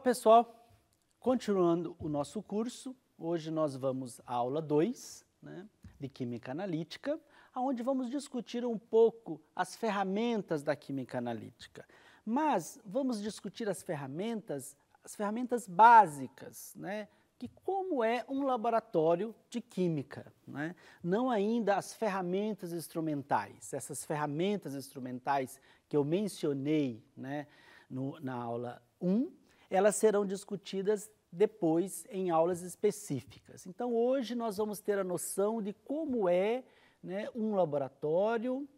Olá, pessoal. Continuando o nosso curso, hoje nós vamos à aula 2 né, de Química Analítica, onde vamos discutir um pouco as ferramentas da Química Analítica. Mas vamos discutir as ferramentas, as ferramentas básicas, né, que como é um laboratório de química, né? não ainda as ferramentas instrumentais, essas ferramentas instrumentais que eu mencionei né, no, na aula 1, elas serão discutidas depois em aulas específicas. Então, hoje nós vamos ter a noção de como é né, um laboratório,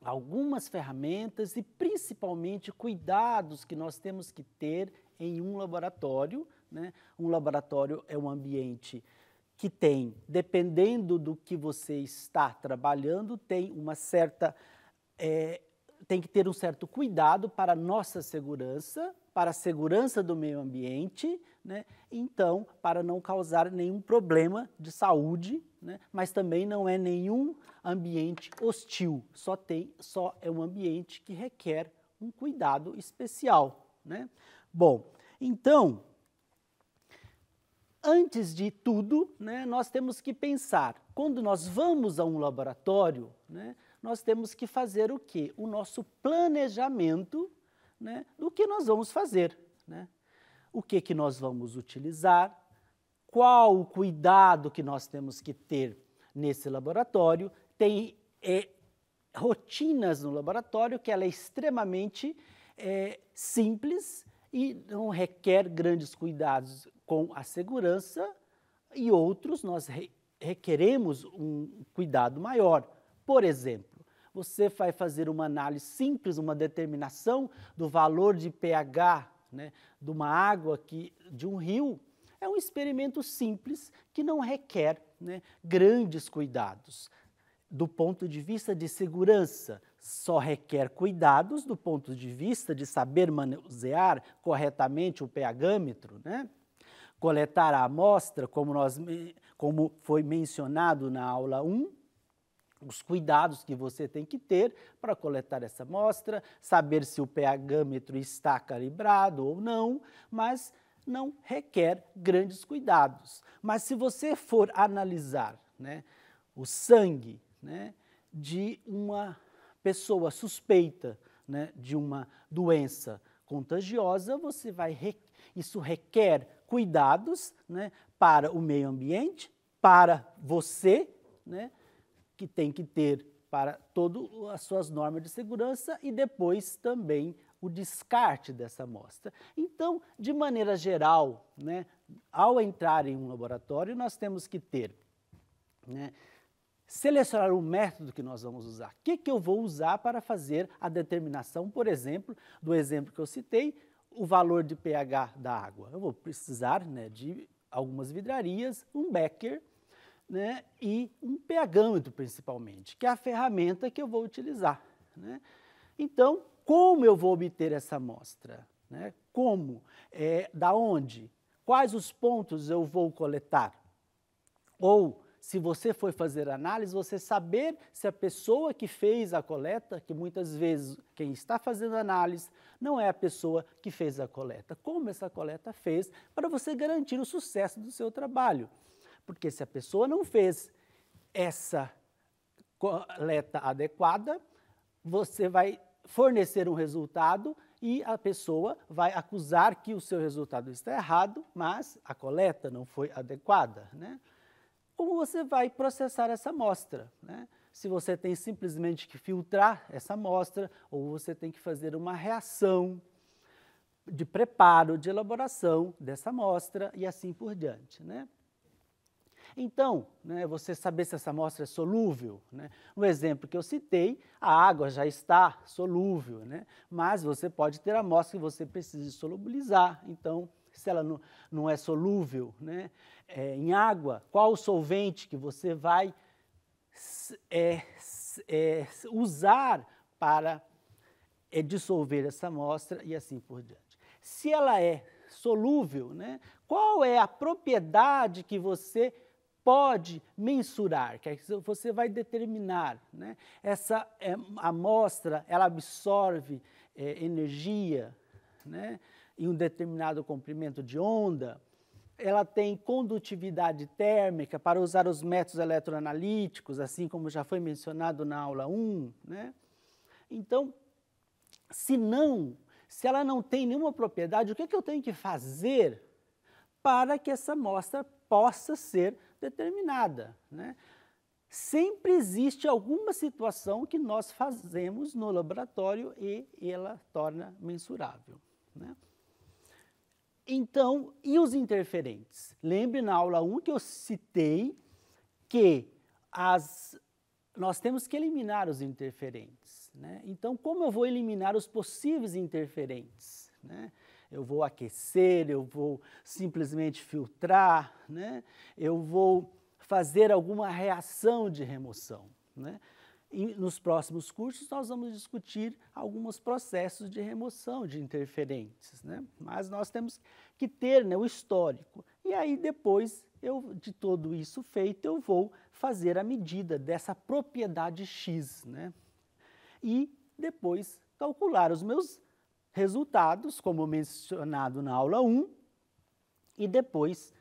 algumas ferramentas e principalmente cuidados que nós temos que ter em um laboratório. Né? Um laboratório é um ambiente que tem, dependendo do que você está trabalhando, tem uma certa é, tem que ter um certo cuidado para a nossa segurança, para a segurança do meio ambiente, né? então, para não causar nenhum problema de saúde, né? mas também não é nenhum ambiente hostil, só, tem, só é um ambiente que requer um cuidado especial. Né? Bom, então, antes de tudo, né, nós temos que pensar, quando nós vamos a um laboratório, né, nós temos que fazer o quê? O nosso planejamento né, do que nós vamos fazer. Né? O que, que nós vamos utilizar, qual o cuidado que nós temos que ter nesse laboratório. Tem é, rotinas no laboratório que ela é extremamente é, simples e não requer grandes cuidados com a segurança e outros nós re requeremos um cuidado maior. Por exemplo, você vai fazer uma análise simples, uma determinação do valor de pH né, de uma água que, de um rio. É um experimento simples que não requer né, grandes cuidados. Do ponto de vista de segurança, só requer cuidados do ponto de vista de saber manusear corretamente o pHmetro, né? coletar a amostra, como, nós, como foi mencionado na aula 1, os cuidados que você tem que ter para coletar essa amostra, saber se o pH-metro está calibrado ou não, mas não requer grandes cuidados. Mas se você for analisar né, o sangue né, de uma pessoa suspeita né, de uma doença contagiosa, você vai re... isso requer cuidados né, para o meio ambiente, para você, né, que tem que ter para todas as suas normas de segurança e depois também o descarte dessa amostra. Então, de maneira geral, né, ao entrar em um laboratório, nós temos que ter, né, selecionar o método que nós vamos usar. O que, que eu vou usar para fazer a determinação, por exemplo, do exemplo que eu citei, o valor de pH da água. Eu vou precisar né, de algumas vidrarias, um becker né, e um pegâmetro principalmente, que é a ferramenta que eu vou utilizar. Né? Então, como eu vou obter essa amostra? Né? Como? É, da onde? Quais os pontos eu vou coletar? Ou, se você for fazer análise, você saber se a pessoa que fez a coleta, que muitas vezes quem está fazendo análise não é a pessoa que fez a coleta, como essa coleta fez, para você garantir o sucesso do seu trabalho. Porque se a pessoa não fez essa coleta adequada, você vai fornecer um resultado e a pessoa vai acusar que o seu resultado está errado, mas a coleta não foi adequada. Né? Como você vai processar essa amostra? Né? Se você tem simplesmente que filtrar essa amostra, ou você tem que fazer uma reação de preparo, de elaboração dessa amostra e assim por diante. Né? Então, né, você saber se essa amostra é solúvel. Né? No exemplo que eu citei, a água já está solúvel, né? mas você pode ter amostra que você precisa solubilizar. Então, se ela não, não é solúvel né, é, em água, qual o solvente que você vai é, é, usar para é, dissolver essa amostra e assim por diante. Se ela é solúvel, né, qual é a propriedade que você pode mensurar, é que você vai determinar. Né? Essa é, amostra, ela absorve é, energia né? em um determinado comprimento de onda, ela tem condutividade térmica para usar os métodos eletroanalíticos, assim como já foi mencionado na aula 1. Né? Então, se não, se ela não tem nenhuma propriedade, o que, é que eu tenho que fazer para que essa amostra possa ser determinada. Né? Sempre existe alguma situação que nós fazemos no laboratório e ela torna mensurável. Né? Então, e os interferentes? Lembre na aula 1 que eu citei que as, nós temos que eliminar os interferentes. Né? Então, como eu vou eliminar os possíveis interferentes? Né? eu vou aquecer, eu vou simplesmente filtrar, né? eu vou fazer alguma reação de remoção. Né? E nos próximos cursos, nós vamos discutir alguns processos de remoção de interferentes, né? mas nós temos que ter né, o histórico. E aí, depois eu, de todo isso feito, eu vou fazer a medida dessa propriedade X. Né? E depois calcular os meus resultados, como mencionado na aula 1, e depois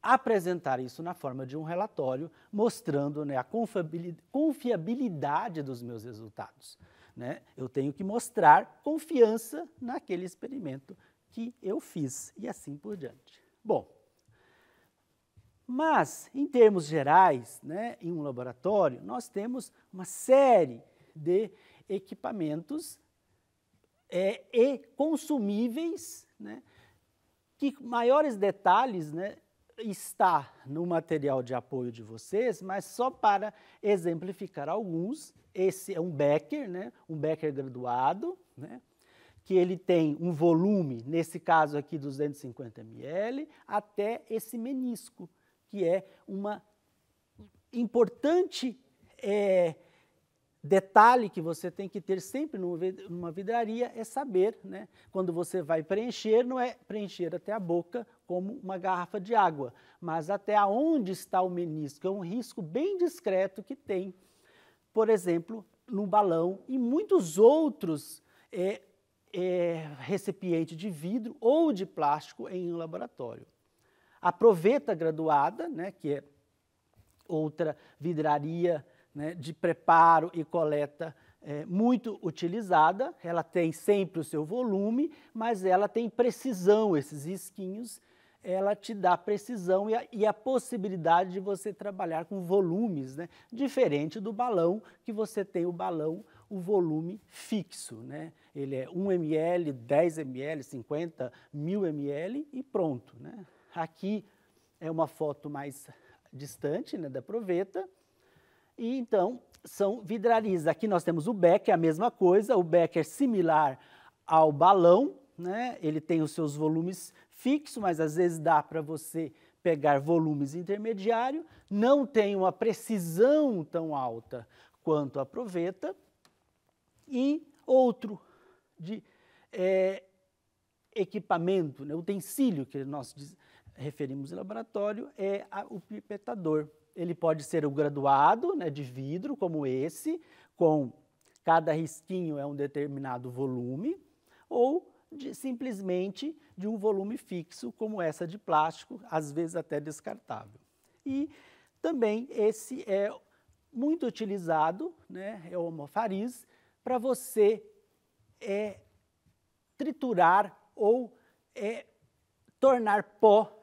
apresentar isso na forma de um relatório, mostrando né, a confiabilidade dos meus resultados. Né? Eu tenho que mostrar confiança naquele experimento que eu fiz e assim por diante. Bom, mas em termos gerais, né, em um laboratório, nós temos uma série de equipamentos é, e consumíveis, né? que maiores detalhes né, está no material de apoio de vocês, mas só para exemplificar alguns, esse é um Becker, né, um Becker graduado, né, que ele tem um volume, nesse caso aqui 250 ml, até esse menisco, que é uma importante é, detalhe que você tem que ter sempre numa vidraria é saber, né? Quando você vai preencher, não é preencher até a boca como uma garrafa de água, mas até aonde está o menisco. É um risco bem discreto que tem, por exemplo, no balão e muitos outros é, é, recipientes de vidro ou de plástico em um laboratório. A proveta graduada, né, que é outra vidraria né, de preparo e coleta é, muito utilizada, ela tem sempre o seu volume, mas ela tem precisão, esses risquinhos, ela te dá precisão e a, e a possibilidade de você trabalhar com volumes, né, diferente do balão, que você tem o balão, o volume fixo, né, ele é 1 ml, 10 ml, 50, 1000 ml e pronto. Né. Aqui é uma foto mais distante né, da proveta, e então são vidrarias. Aqui nós temos o becker, é a mesma coisa, o becker é similar ao balão, né? Ele tem os seus volumes fixos, mas às vezes dá para você pegar volumes intermediários não tem uma precisão tão alta quanto a proveta. E outro de é, equipamento, né, utensílio que nós referimos em laboratório, é a, o pipetador ele pode ser o graduado né, de vidro, como esse, com cada risquinho é um determinado volume, ou de, simplesmente de um volume fixo, como essa de plástico, às vezes até descartável. E também esse é muito utilizado, né, é o homofariz, para você é, triturar ou é, tornar pó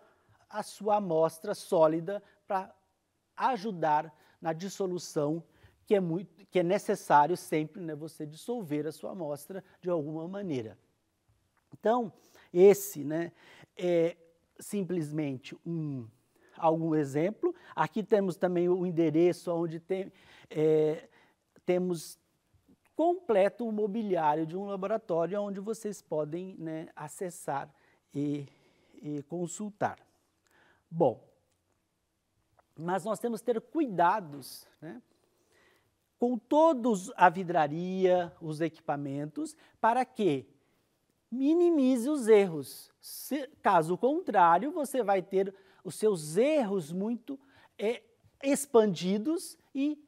a sua amostra sólida para ajudar na dissolução que é, muito, que é necessário sempre né, você dissolver a sua amostra de alguma maneira. Então, esse né, é simplesmente um, algum exemplo. Aqui temos também o endereço onde tem, é, temos completo o mobiliário de um laboratório onde vocês podem né, acessar e, e consultar. Bom, mas nós temos que ter cuidados né, com todos a vidraria, os equipamentos, para que minimize os erros. Se, caso contrário, você vai ter os seus erros muito é, expandidos e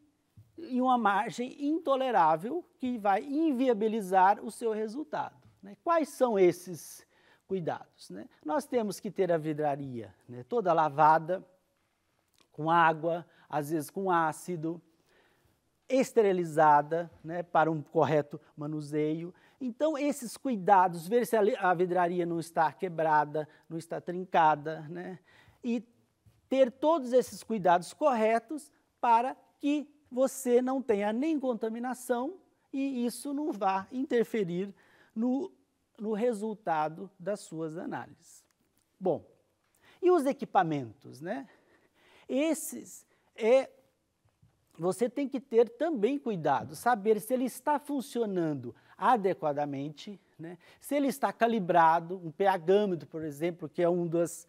em uma margem intolerável que vai inviabilizar o seu resultado. Né? Quais são esses cuidados? Né? Nós temos que ter a vidraria né, toda lavada, com água, às vezes com ácido, esterilizada né, para um correto manuseio. Então, esses cuidados, ver se a vidraria não está quebrada, não está trincada, né, e ter todos esses cuidados corretos para que você não tenha nem contaminação e isso não vá interferir no, no resultado das suas análises. Bom, e os equipamentos, né? Esses é você tem que ter também cuidado, saber se ele está funcionando adequadamente, né? se ele está calibrado, um pHâmetro, por exemplo, que é um dos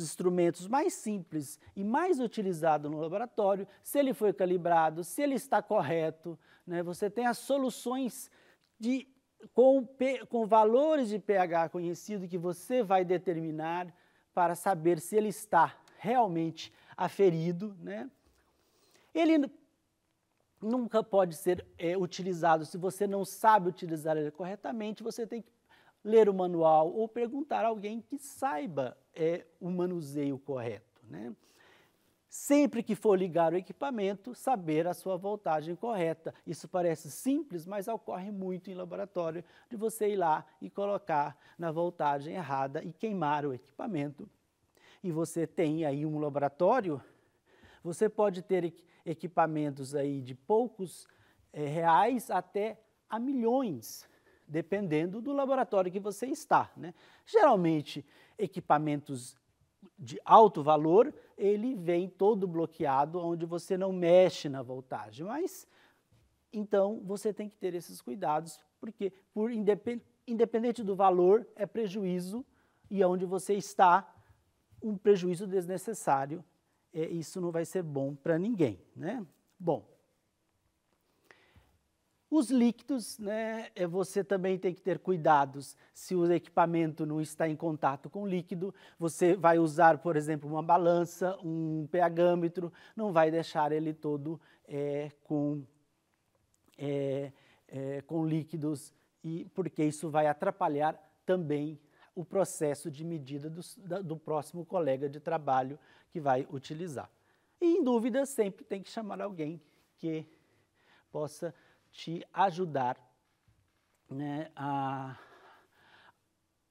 instrumentos mais simples e mais utilizado no laboratório, se ele foi calibrado, se ele está correto, né? você tem as soluções de, com, com valores de pH conhecido que você vai determinar para saber se ele está realmente aferido, né? Ele nunca pode ser é, utilizado se você não sabe utilizar ele corretamente, você tem que ler o manual ou perguntar a alguém que saiba é, o manuseio correto, né? Sempre que for ligar o equipamento, saber a sua voltagem correta. Isso parece simples, mas ocorre muito em laboratório de você ir lá e colocar na voltagem errada e queimar o equipamento e você tem aí um laboratório, você pode ter equipamentos aí de poucos é, reais até a milhões, dependendo do laboratório que você está. Né? Geralmente, equipamentos de alto valor, ele vem todo bloqueado, onde você não mexe na voltagem. Mas, então, você tem que ter esses cuidados, porque por independ, independente do valor, é prejuízo, e onde você está um prejuízo desnecessário, é, isso não vai ser bom para ninguém. Né? Bom, os líquidos, né, é, você também tem que ter cuidados se o equipamento não está em contato com líquido. Você vai usar, por exemplo, uma balança, um pHmetro, não vai deixar ele todo é, com, é, é, com líquidos, e porque isso vai atrapalhar também o processo de medida do, do próximo colega de trabalho que vai utilizar. E em dúvida, sempre tem que chamar alguém que possa te ajudar né, a,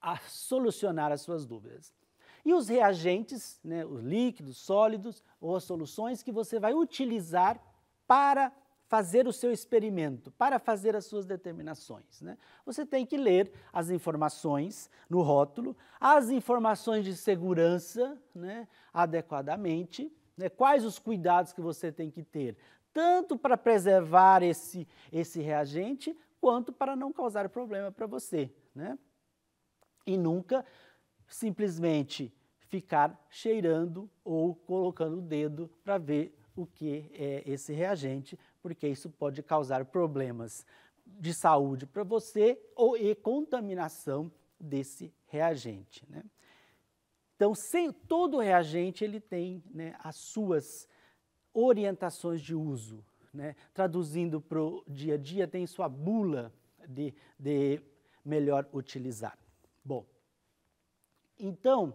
a solucionar as suas dúvidas. E os reagentes, né, os líquidos, sólidos ou as soluções que você vai utilizar para fazer o seu experimento, para fazer as suas determinações. Né? Você tem que ler as informações no rótulo, as informações de segurança né, adequadamente, né, quais os cuidados que você tem que ter, tanto para preservar esse, esse reagente, quanto para não causar problema para você. Né? E nunca simplesmente ficar cheirando ou colocando o dedo para ver o que é esse reagente porque isso pode causar problemas de saúde para você ou e contaminação desse reagente. Né? Então, sem, todo reagente ele tem né, as suas orientações de uso. Né? Traduzindo para o dia a dia, tem sua bula de, de melhor utilizar. Bom, então,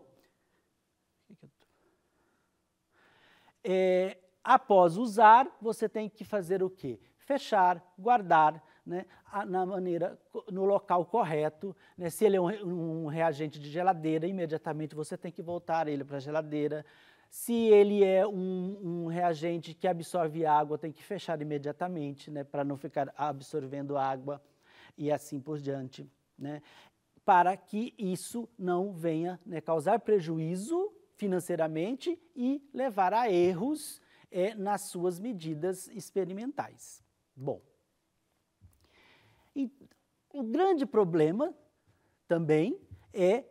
é, Após usar, você tem que fazer o quê? Fechar, guardar, né, na maneira, no local correto. Né? Se ele é um, um, reagente de geladeira, imediatamente você tem que voltar ele para a geladeira. Se ele é um, um, reagente que absorve água, tem que fechar imediatamente, né, para não ficar absorvendo água e assim por diante, né, para que isso não venha né, causar prejuízo financeiramente e levar a erros é, nas suas medidas experimentais. Bom, e o grande problema também é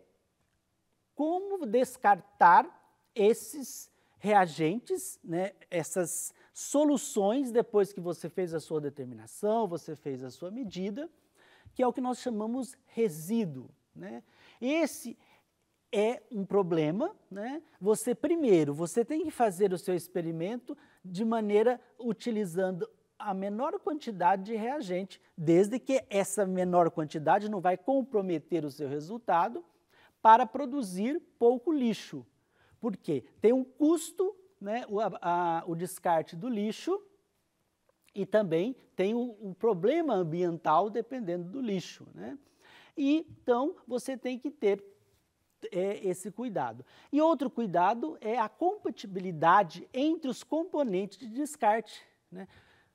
como descartar esses reagentes, né, essas soluções depois que você fez a sua determinação, você fez a sua medida, que é o que nós chamamos resíduo. Né? Esse é um problema, né? Você primeiro, você tem que fazer o seu experimento de maneira utilizando a menor quantidade de reagente, desde que essa menor quantidade não vai comprometer o seu resultado para produzir pouco lixo. Por quê? Tem um custo, né, o, a, o descarte do lixo, e também tem o, problema ambiental dependendo do lixo. Né? E, então, você tem que ter é esse cuidado. E outro cuidado é a compatibilidade entre os componentes de descarte. Né?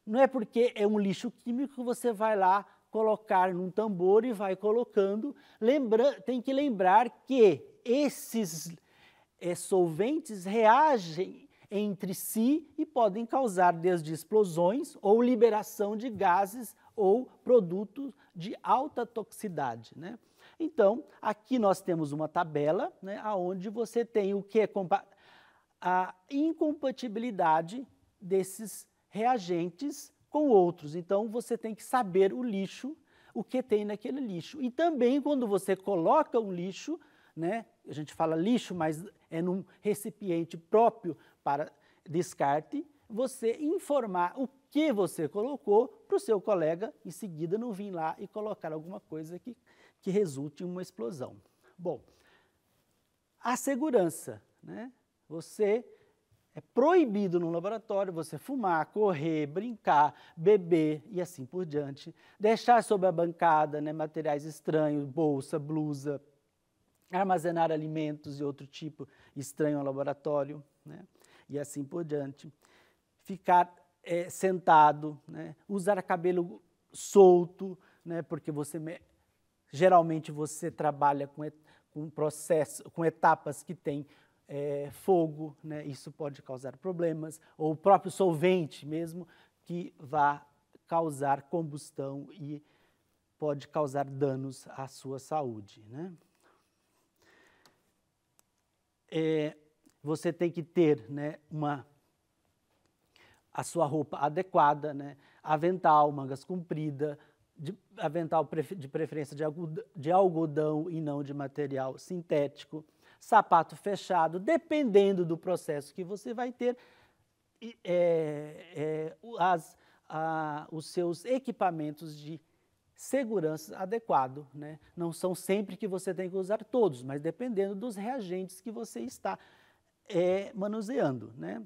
Não é porque é um lixo químico que você vai lá colocar num tambor e vai colocando. Lembra, tem que lembrar que esses é, solventes reagem entre si e podem causar desde explosões ou liberação de gases ou produtos de alta toxicidade. Né? Então, aqui nós temos uma tabela né, onde você tem o que é a incompatibilidade desses reagentes com outros. Então, você tem que saber o lixo, o que tem naquele lixo. E também, quando você coloca um lixo, né, a gente fala lixo, mas é num recipiente próprio para descarte, você informar o que você colocou para o seu colega, em seguida não vir lá e colocar alguma coisa que que resulte em uma explosão. Bom, a segurança, né? Você é proibido no laboratório você fumar, correr, brincar, beber e assim por diante. Deixar sobre a bancada né, materiais estranhos, bolsa, blusa, armazenar alimentos e outro tipo estranho ao laboratório né, e assim por diante. Ficar é, sentado, né, usar cabelo solto, né, porque você Geralmente você trabalha com, com processo, com etapas que têm é, fogo, né? isso pode causar problemas, ou o próprio solvente mesmo, que vá causar combustão e pode causar danos à sua saúde. Né? É, você tem que ter né, uma, a sua roupa adequada, né? avental, mangas compridas, de avental de preferência de algodão e não de material sintético, sapato fechado, dependendo do processo que você vai ter, é, é, as, a, os seus equipamentos de segurança adequado. Né? Não são sempre que você tem que usar todos, mas dependendo dos reagentes que você está é, manuseando. Né?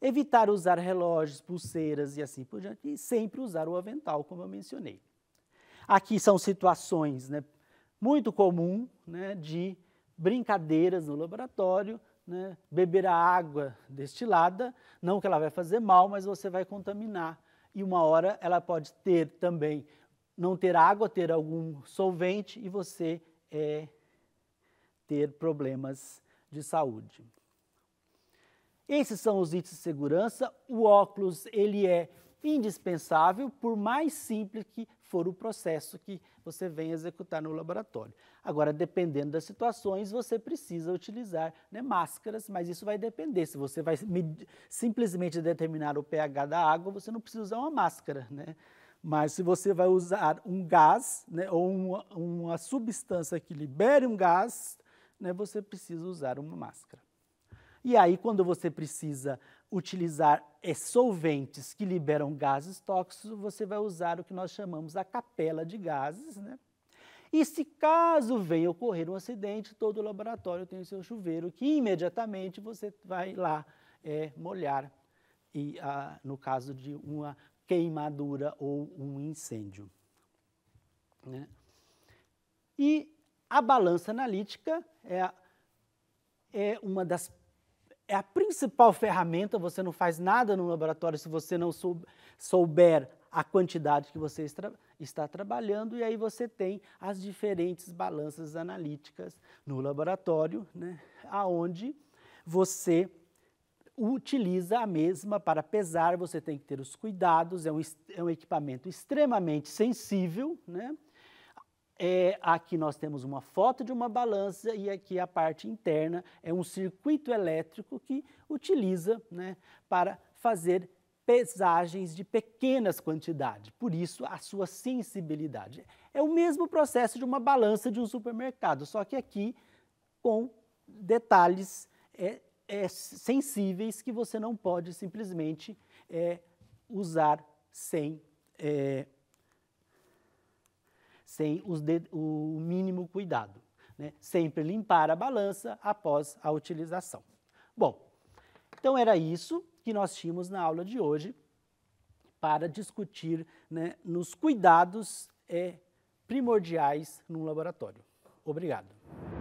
evitar usar relógios, pulseiras e assim por diante, e sempre usar o avental, como eu mencionei. Aqui são situações né, muito comum né, de brincadeiras no laboratório, né, beber a água destilada, não que ela vai fazer mal, mas você vai contaminar. E uma hora ela pode ter também, não ter água, ter algum solvente e você é, ter problemas de saúde. Esses são os itens de segurança. O óculos ele é indispensável, por mais simples que for o processo que você vem executar no laboratório. Agora, dependendo das situações, você precisa utilizar né, máscaras, mas isso vai depender. Se você vai simplesmente determinar o pH da água, você não precisa usar uma máscara, né? Mas se você vai usar um gás né, ou uma, uma, substância que libere um gás, né, você precisa usar uma máscara. E aí, quando você precisa utilizar solventes que liberam gases tóxicos, você vai usar o que nós chamamos a capela de gases. Né? E se caso venha ocorrer um acidente, todo laboratório tem o seu chuveiro, que imediatamente você vai lá é, molhar, e, ah, no caso de uma queimadura ou um incêndio. Né? E a balança analítica é, é uma das é a principal ferramenta. Você não faz nada no laboratório se você não souber a quantidade que você está trabalhando, e aí você tem as diferentes balanças analíticas no laboratório, né, aonde você utiliza a mesma para pesar, você tem que ter os cuidados, é um, é um equipamento extremamente sensível, né? É, aqui nós temos uma foto de uma balança e aqui a parte interna é um circuito elétrico que utiliza né, para fazer pesagens de pequenas quantidades, por isso a sua sensibilidade. É o mesmo processo de uma balança de um supermercado, só que aqui com detalhes é, é, sensíveis que você não pode simplesmente é, usar sem é, sem o mínimo cuidado. Né? Sempre limpar a balança após a utilização. Bom, então era isso que nós tínhamos na aula de hoje para discutir né, nos cuidados é, primordiais num laboratório. Obrigado.